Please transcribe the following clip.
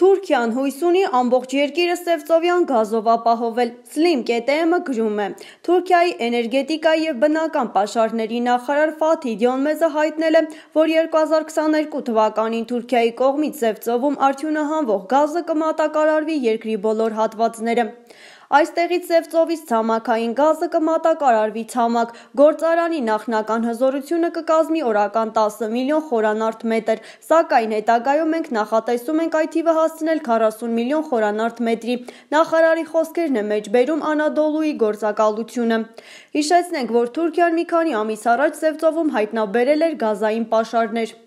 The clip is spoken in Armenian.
Թուրքիան հույս ունի ամբողջ երկիրը Սևծովյան գազով ապահովել։ Սլիմ կետեմը գրում է. Թուրքիայի էներգետիկայի եւ բնական պաշարների նախարար Ֆաթի Դյոնմեզը հայտնել է, որ 2022 թվականին Թուրքիայի կողմից Սևծովում արդյունահանվող գազը կմատակարարվի երկրի բոլոր հատվածները։ Այստեղից Սև ծովից ցամաքային գազը կմատակարարվի ցամաք։ Գործարանի նախնական հզորությունը կկազմի օրական 10 միլիոն խորանարդ մետր, սակայն հետագայում մենք նախատեսում ենք այդ թիվը հասցնել 40 միլիոն խորանարդ մետրի։ Նախարարի խոսքերն է մեջբերում Անադոլուի գործակալությունը։ Հիշեցնենք, որ Թուրքիան մի քանի ամիս առաջ Սև ծովում հայտնաբերել էր գազային պաշարներ։